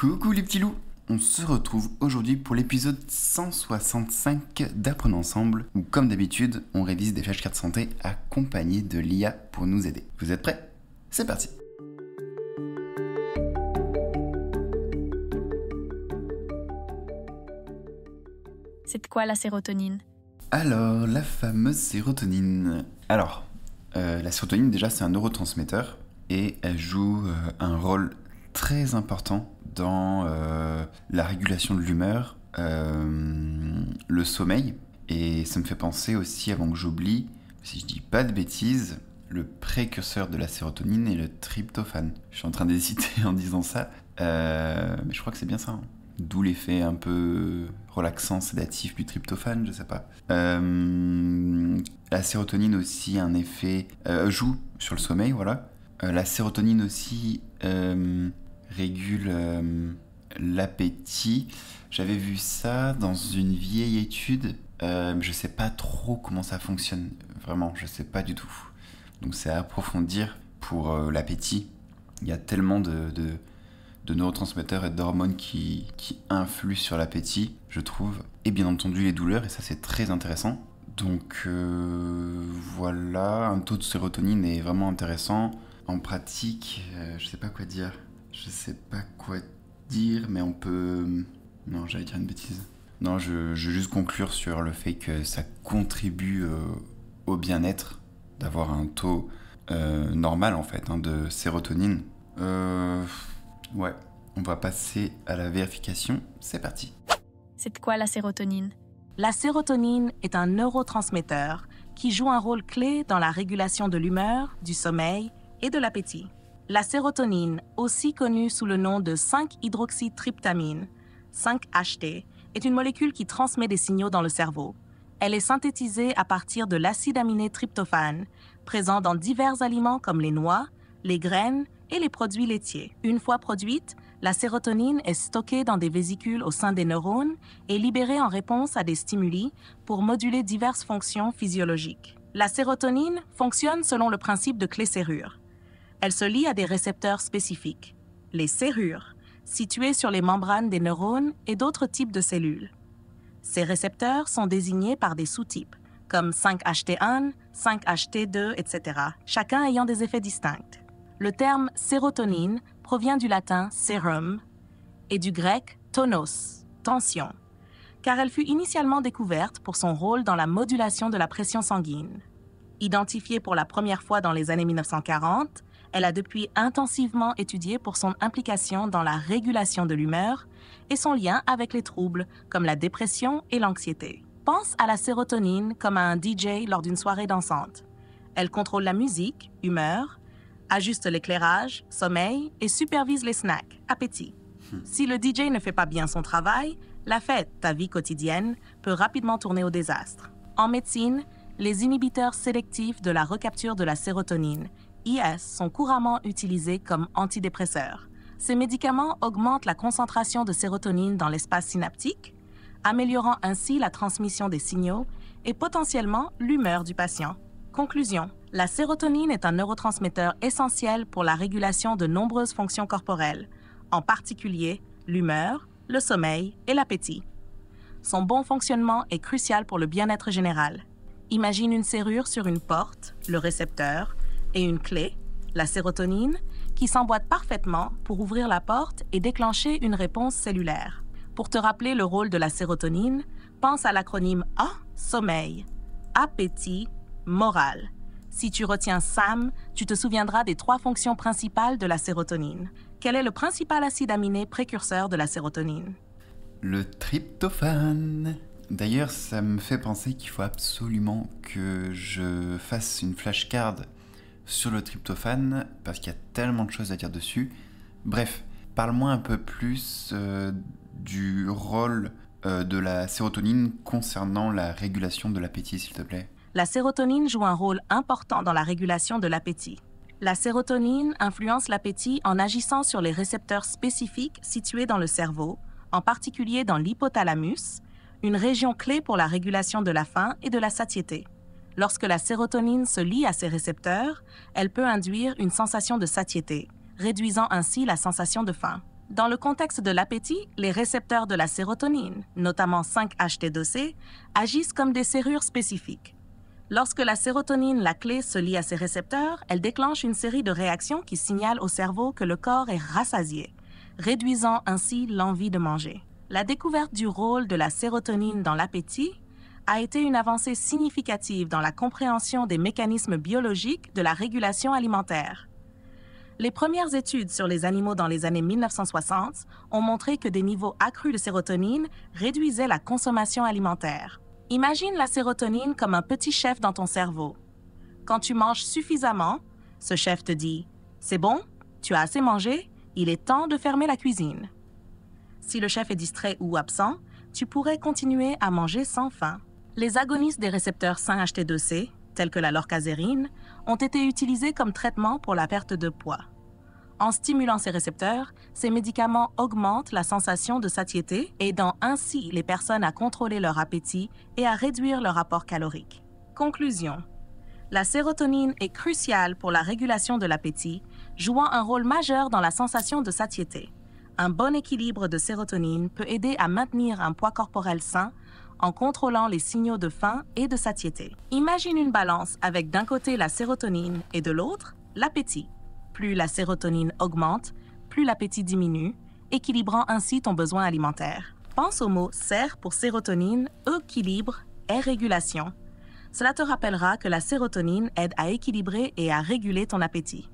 Coucou les petits loups on se retrouve aujourd'hui pour l'épisode 165 d'Apprenons Ensemble, où comme d'habitude, on révise des flashcards santé accompagnés de l'IA pour nous aider. Vous êtes prêts C'est parti C'est quoi la sérotonine Alors, la fameuse sérotonine. Alors, euh, la sérotonine déjà c'est un neurotransmetteur et elle joue euh, un rôle très important dans euh, la régulation de l'humeur, euh, le sommeil. Et ça me fait penser aussi, avant que j'oublie, si je dis pas de bêtises, le précurseur de la sérotonine est le tryptophane. Je suis en train d'hésiter en disant ça, euh, mais je crois que c'est bien ça. Hein. D'où l'effet un peu relaxant, sédatif du tryptophane, je sais pas. la sérotonine aussi un effet joue sur le sommeil, voilà. la sérotonine aussi régule euh, l'appétit. J'avais vu ça dans une vieille étude. Euh, je sais pas trop comment ça fonctionne. Vraiment, je ne sais pas du tout. Donc c'est à approfondir pour euh, l'appétit. Il y a tellement de, neurotransmetteurs et d'hormones qui, qui, influent sur l'appétit, je trouve. Et bien entendu les douleurs, et ça c'est très intéressant. Donc euh, voilà, un taux de sérotonine est vraiment intéressant. En pratique, je ne sais pas quoi dire. Je sais pas quoi dire, mais on peut. Non, j'allais dire une bêtise. Non, je, veux juste conclure sur le fait que ça contribue euh, au bien-être d'avoir un taux euh, normal en fait hein, de sérotonine. Euh, ouais, on va passer à la vérification. C'est parti. C'est quoi la sérotonine La sérotonine est un neurotransmetteur qui joue un rôle clé dans la régulation de l'humeur, du sommeil et de l'appétit. La sérotonine, aussi connue sous le nom de 5-hydroxytryptamine, 5-HT, est une molécule qui transmet des signaux dans le cerveau. Elle est synthétisée à partir de l'acide aminé tryptophane, présent dans divers aliments comme les noix, les graines et les produits laitiers. Une fois produite, la sérotonine est stockée dans des vésicules au sein des neurones et libérée en réponse à des stimuli pour moduler diverses fonctions physiologiques. La sérotonine fonctionne selon le principe de clé-serrure. Elle se lie à des récepteurs spécifiques, les serrures, situées sur les membranes des neurones et d'autres types de cellules. Ces récepteurs sont désignés par des sous-types, comme 5-HT1, 5-HT2, etc., chacun ayant des effets distincts. Le terme sérotonine provient du latin serum et du grec tonos, tension, car elle fut initialement découverte pour son rôle dans la modulation de la pression sanguine. Identifiée pour la première fois dans les années 1940, elle a depuis intensivement étudié pour son implication dans la régulation de l'humeur et son lien avec les troubles comme la dépression et l'anxiété. Pense à la sérotonine comme à un DJ lors d'une soirée dansante. Elle contrôle la musique, humeur, ajuste l'éclairage, sommeil et supervise les snacks, appétit. Hmm. Si le DJ ne fait pas bien son travail, la fête, ta vie quotidienne, peut rapidement tourner au désastre. En médecine, les inhibiteurs sélectifs de la recapture de la sérotonine IS sont couramment utilisés comme antidépresseurs. Ces médicaments augmentent la concentration de sérotonine dans l'espace synaptique, améliorant ainsi la transmission des signaux et potentiellement l'humeur du patient. Conclusion. La sérotonine est un neurotransmetteur essentiel pour la régulation de nombreuses fonctions corporelles, en particulier l'humeur, le sommeil et l'appétit. Son bon fonctionnement est crucial pour le bien-être général. Imagine une serrure sur une porte, le récepteur, et une clé, la sérotonine, qui s'emboîte parfaitement pour ouvrir la porte et déclencher une réponse cellulaire. Pour te rappeler le rôle de la sérotonine, pense à l'acronyme A, sommeil, appétit, moral. Si tu retiens SAM, tu te souviendras des trois fonctions principales de la sérotonine. Quel est le principal acide aminé précurseur de la sérotonine Le tryptophane. D'ailleurs, ça me fait penser qu'il faut absolument que je fasse une flashcard sur le tryptophane parce qu'il y a tellement de choses à dire dessus. Bref, parle-moi un peu plus euh, du rôle euh, de la sérotonine concernant la régulation de l'appétit, s'il te plaît. La sérotonine joue un rôle important dans la régulation de l'appétit. La sérotonine influence l'appétit en agissant sur les récepteurs spécifiques situés dans le cerveau, en particulier dans l'hypothalamus, une région clé pour la régulation de la faim et de la satiété. Lorsque la sérotonine se lie à ses récepteurs, elle peut induire une sensation de satiété, réduisant ainsi la sensation de faim. Dans le contexte de l'appétit, les récepteurs de la sérotonine, notamment 5-HT2C, agissent comme des serrures spécifiques. Lorsque la sérotonine, la clé, se lie à ces récepteurs, elle déclenche une série de réactions qui signalent au cerveau que le corps est rassasié, réduisant ainsi l'envie de manger. La découverte du rôle de la sérotonine dans l'appétit a été une avancée significative dans la compréhension des mécanismes biologiques de la régulation alimentaire. Les premières études sur les animaux dans les années 1960 ont montré que des niveaux accrus de sérotonine réduisaient la consommation alimentaire. Imagine la sérotonine comme un petit chef dans ton cerveau. Quand tu manges suffisamment, ce chef te dit ⁇ C'est bon, tu as assez mangé, il est temps de fermer la cuisine ⁇ Si le chef est distrait ou absent, tu pourrais continuer à manger sans faim. Les agonistes des récepteurs 5-HT2C, tels que la lorcasérine, ont été utilisés comme traitement pour la perte de poids. En stimulant ces récepteurs, ces médicaments augmentent la sensation de satiété, aidant ainsi les personnes à contrôler leur appétit et à réduire leur apport calorique. Conclusion. La sérotonine est cruciale pour la régulation de l'appétit, jouant un rôle majeur dans la sensation de satiété. Un bon équilibre de sérotonine peut aider à maintenir un poids corporel sain en contrôlant les signaux de faim et de satiété. Imagine une balance avec d'un côté la sérotonine et de l'autre l'appétit. Plus la sérotonine augmente, plus l'appétit diminue, équilibrant ainsi ton besoin alimentaire. Pense au mot serre pour sérotonine, équilibre et régulation. Cela te rappellera que la sérotonine aide à équilibrer et à réguler ton appétit.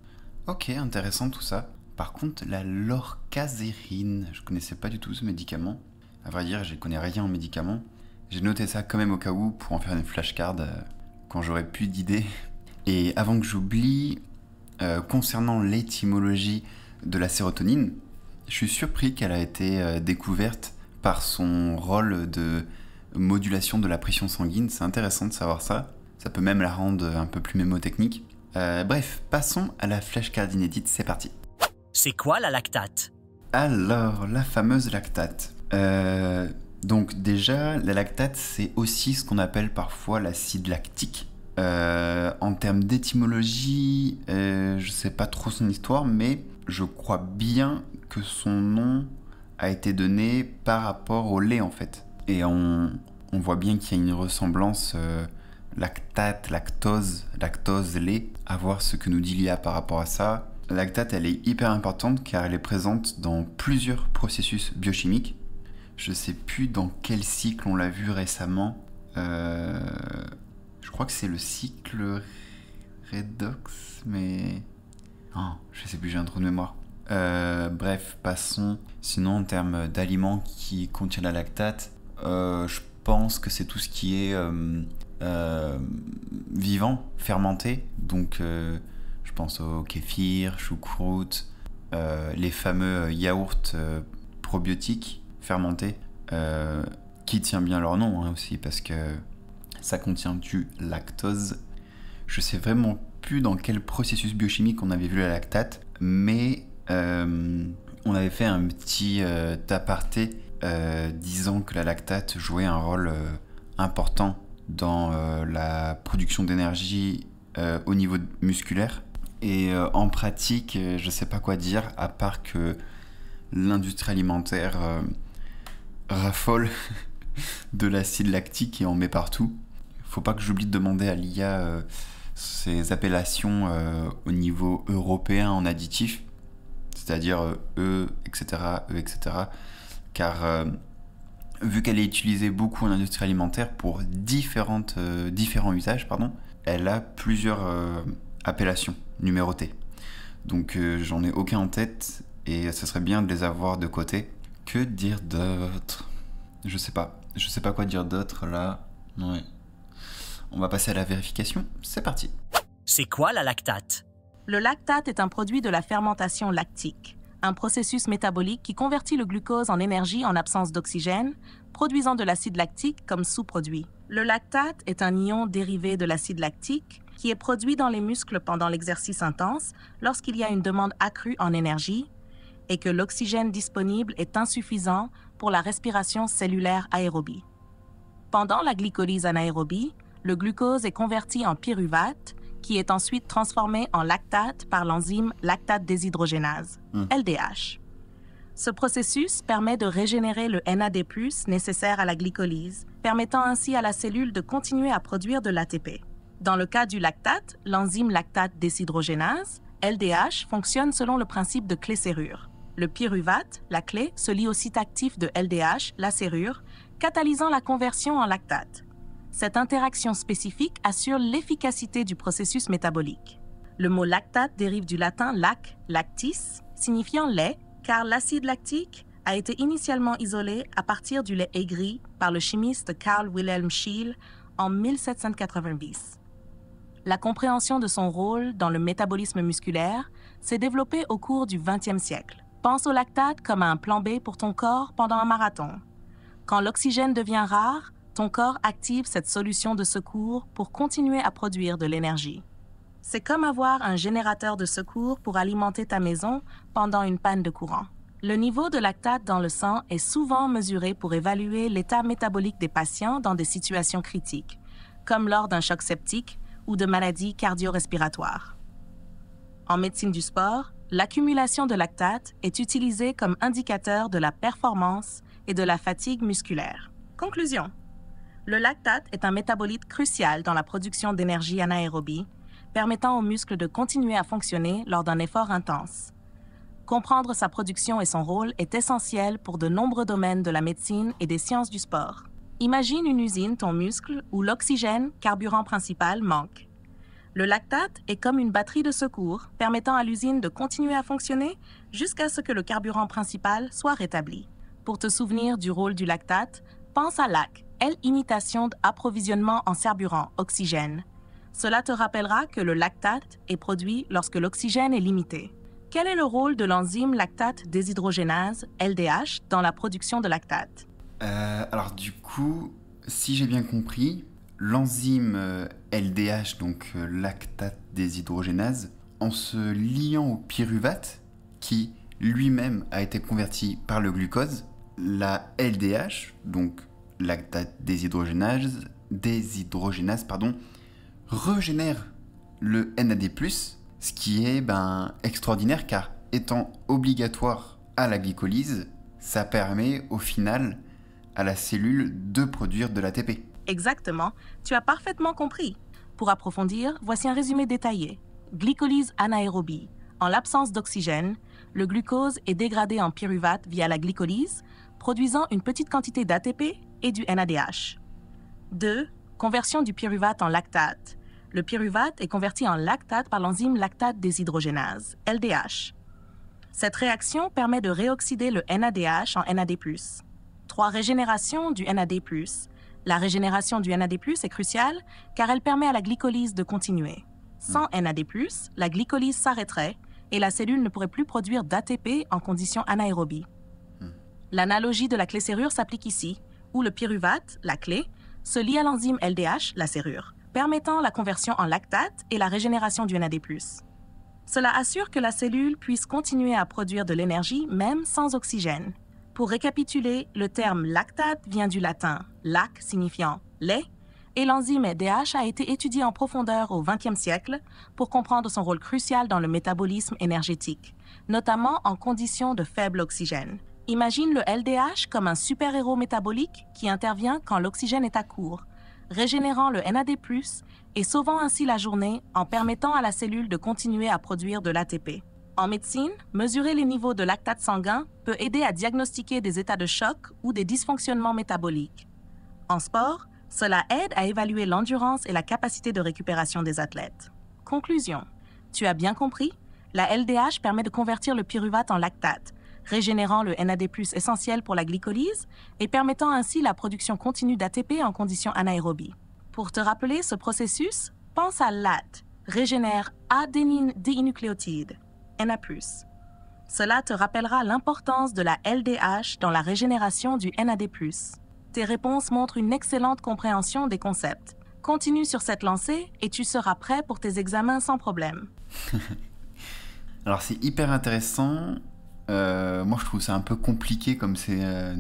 Ok, intéressant tout ça. Par contre, la lorcasérine, je connaissais pas du tout ce médicament. À vrai dire, je connais rien en médicaments. J'ai noté ça quand même au cas où pour en faire une flashcard euh, quand j'aurais plus d'idées. Et avant que j'oublie, euh, concernant l'étymologie de la sérotonine, je suis surpris qu'elle a été euh, découverte par son rôle de modulation de la pression sanguine. C'est intéressant de savoir ça. Ça peut même la rendre un peu plus mémotechnique. bref, passons à la flashcard inédite, c'est parti. C'est quoi la lactate Alors, la fameuse lactate. Euh, donc déjà, la lactate, c'est aussi ce qu'on appelle parfois l'acide lactique. Euh, en termes d'étymologie, euh, je ne sais pas trop son histoire, mais je crois bien que son nom a été donné par rapport au lait en fait. Et on, voit bien qu'il y a une ressemblance euh, lactate, lactose, lactose, lait, à voir ce que nous dit l'IA par rapport à ça. La lactate, elle est hyper importante car elle est présente dans plusieurs processus biochimiques je sais plus dans quel cycle on l'a vu récemment. Euh, je crois que c'est le cycle Redox, mais. Oh, je sais plus, j'ai un trou de mémoire. Euh, bref, passons. Sinon, en termes d'aliments qui contiennent la lactate, euh, je pense que c'est tout ce qui est vivant, fermenté. Donc, je pense au kéfir, choucroute, les fameux yaourts probiotiques fermenté euh, qui tient bien leur nom hein, aussi, parce que ça contient du lactose. Je sais vraiment plus dans quel processus biochimique on avait vu la lactate, mais euh, on avait fait un petit euh, aparté disant que la lactate jouait un rôle important dans la production d'énergie au niveau musculaire. Et en pratique, je sais pas quoi dire, à part que l'industrie alimentaire raffole de l'acide lactique et en met partout. Faut pas que j'oublie de demander à l'IA euh, ses appellations euh, au niveau européen en additif, c'est-à-dire euh, E, etc., E, etc., car vu qu'elle est utilisée beaucoup en industrie alimentaire pour différentes, différents usages, pardon, elle a plusieurs appellations numérotées. Donc j'en ai aucun en tête et ce serait bien de les avoir de côté que dire d'autre Je sais pas. Je sais pas quoi dire d'autre là. Ouais. On va passer à la vérification. C'est parti. C'est quoi la lactate Le lactate est un produit de la fermentation lactique, un processus métabolique qui convertit le glucose en énergie en absence d'oxygène, produisant de l'acide lactique comme sous-produit. Le lactate est un ion dérivé de l'acide lactique qui est produit dans les muscles pendant l'exercice intense lorsqu'il y a une demande accrue en énergie et que l'oxygène disponible est insuffisant pour la respiration cellulaire aérobie. Pendant la glycolyse anaérobie, le glucose est converti en pyruvate, qui est ensuite transformé en lactate par l'enzyme lactate déshydrogénase, hum. LDH. Ce processus permet de régénérer le NAD+ nécessaire à la glycolyse, permettant ainsi à la cellule de continuer à produire de l'ATP. Dans le cas du lactate, l'enzyme lactate déshydrogénase, LDH, fonctionne selon le principe de clé serrure. Le pyruvate, la clé, se lie au site actif de LDH, la serrure, catalysant la conversion en lactate. Cette interaction spécifique assure l'efficacité du processus métabolique. Le mot lactate dérive du latin lac, lactis, signifiant lait, car l'acide lactique a été initialement isolé à partir du lait aigri par le chimiste Carl Wilhelm Scheele en 1790. La compréhension de son rôle dans le métabolisme musculaire s'est développée au cours du XXe siècle. Pense au lactate comme un plan B pour ton corps pendant un marathon. Quand l'oxygène devient rare, ton corps active cette solution de secours pour continuer à produire de l'énergie. C'est comme avoir un générateur de secours pour alimenter ta maison pendant une panne de courant. Le niveau de lactate dans le sang est souvent mesuré pour évaluer l'état métabolique des patients dans des situations critiques, comme lors d'un choc septique ou de maladies cardio-respiratoires. En médecine du sport, L'accumulation de lactate est utilisée comme indicateur de la performance et de la fatigue musculaire. Conclusion. Le lactate est un métabolite crucial dans la production d'énergie anaérobie, permettant aux muscles de continuer à fonctionner lors d'un effort intense. Comprendre sa production et son rôle est essentiel pour de nombreux domaines de la médecine et des sciences du sport. Imagine une usine, ton muscle, où l'oxygène, carburant principal, manque. Le lactate est comme une batterie de secours permettant à l'usine de continuer à fonctionner jusqu'à ce que le carburant principal soit rétabli. Pour te souvenir du rôle du lactate, pense à LAC, L-imitation d'approvisionnement en carburant, oxygène. Cela te rappellera que le lactate est produit lorsque l'oxygène est limité. Quel est le rôle de l'enzyme lactate déshydrogénase, LDH, dans la production de lactate euh, Alors du coup, si j'ai bien compris, L'enzyme LDH, euh, donc euh, lactate déshydrogénase, en se liant au pyruvate, qui lui-même a été converti par le glucose, la LDH, donc lactate déshydrogénase, déshydrogénase pardon, régénère le NAD+, ce qui est ben, extraordinaire car étant obligatoire à la glycolyse, ça permet au final à la cellule de produire de l'ATP. Exactement, tu as parfaitement compris. Pour approfondir, voici un résumé détaillé. Glycolyse anaérobie. En l'absence d'oxygène, le glucose est dégradé en pyruvate via la glycolyse, produisant une petite quantité d'ATP et du NADH. 2. Conversion du pyruvate en lactate. Le pyruvate est converti en lactate par l'enzyme lactate déshydrogénase, LDH. Cette réaction permet de réoxyder le NADH en NAD+. 3. Régénération du NAD+, la régénération du NAD+, est cruciale car elle permet à la glycolyse de continuer. Sans hmm. NAD+, la glycolyse s'arrêterait et la cellule ne pourrait plus produire d'ATP en conditions anaérobies. Hmm. L'analogie de la clé serrure s'applique ici, où le pyruvate, la clé, se lie à l'enzyme LDH, la serrure, permettant la conversion en lactate et la régénération du NAD+. Cela assure que la cellule puisse continuer à produire de l'énergie même sans oxygène. Pour récapituler, le terme lactate vient du latin lac signifiant lait et l'enzyme DH a été étudiée en profondeur au XXe siècle pour comprendre son rôle crucial dans le métabolisme énergétique, notamment en conditions de faible oxygène. Imagine le LDH comme un super-héros métabolique qui intervient quand l'oxygène est à court, régénérant le NAD+, et sauvant ainsi la journée en permettant à la cellule de continuer à produire de l'ATP. En médecine, mesurer les niveaux de lactate sanguin peut aider à diagnostiquer des états de choc ou des dysfonctionnements métaboliques. En sport, cela aide à évaluer l'endurance et la capacité de récupération des athlètes. Conclusion. Tu as bien compris La LDH permet de convertir le pyruvate en lactate, régénérant le NAD+ essentiel pour la glycolyse et permettant ainsi la production continue d'ATP en conditions anaérobies. Pour te rappeler ce processus, pense à LAT, régénère adénine dinucléotide. Cela te rappellera l'importance de la LDH dans la régénération du NAD+. Tes réponses montrent une excellente compréhension des concepts. Continue sur cette lancée et tu seras prêt pour tes examens sans problème. Alors c'est hyper intéressant. Euh, moi je trouve ça un peu compliqué comme c'est euh,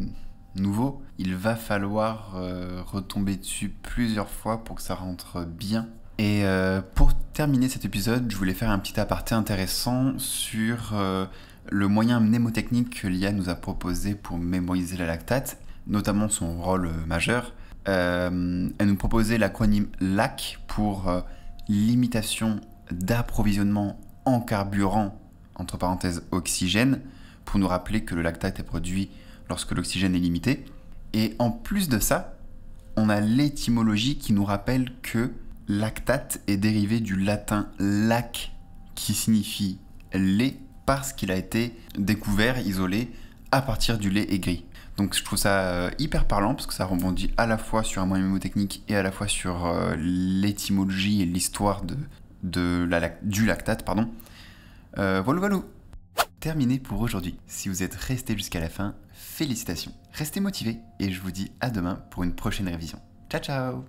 nouveau. Il va falloir euh, retomber dessus plusieurs fois pour que ça rentre bien et euh, pour terminer cet épisode, je voulais faire un petit aparté intéressant sur euh, le moyen mnémotechnique que l'IA nous a proposé pour mémoriser la lactate, notamment son rôle euh, majeur. elle nous proposait l'acronyme LAC pour limitation d'approvisionnement en carburant, entre parenthèses oxygène, pour nous rappeler que le lactate est produit lorsque l'oxygène est limité. Et en plus de ça, on a l'étymologie qui nous rappelle que lactate est dérivé du latin lac qui signifie lait parce qu'il a été découvert, isolé à partir du lait aigri. Donc je trouve ça euh, hyper parlant parce que ça rebondit à la fois sur un moyen mnémotechnique et à la fois sur euh, l'étymologie et l'histoire de, de la, du lactate. Pardon. Euh, voilà, voilà. Terminé pour aujourd'hui. Si vous êtes resté jusqu'à la fin, félicitations. Restez motivés et je vous dis à demain pour une prochaine révision. Ciao ciao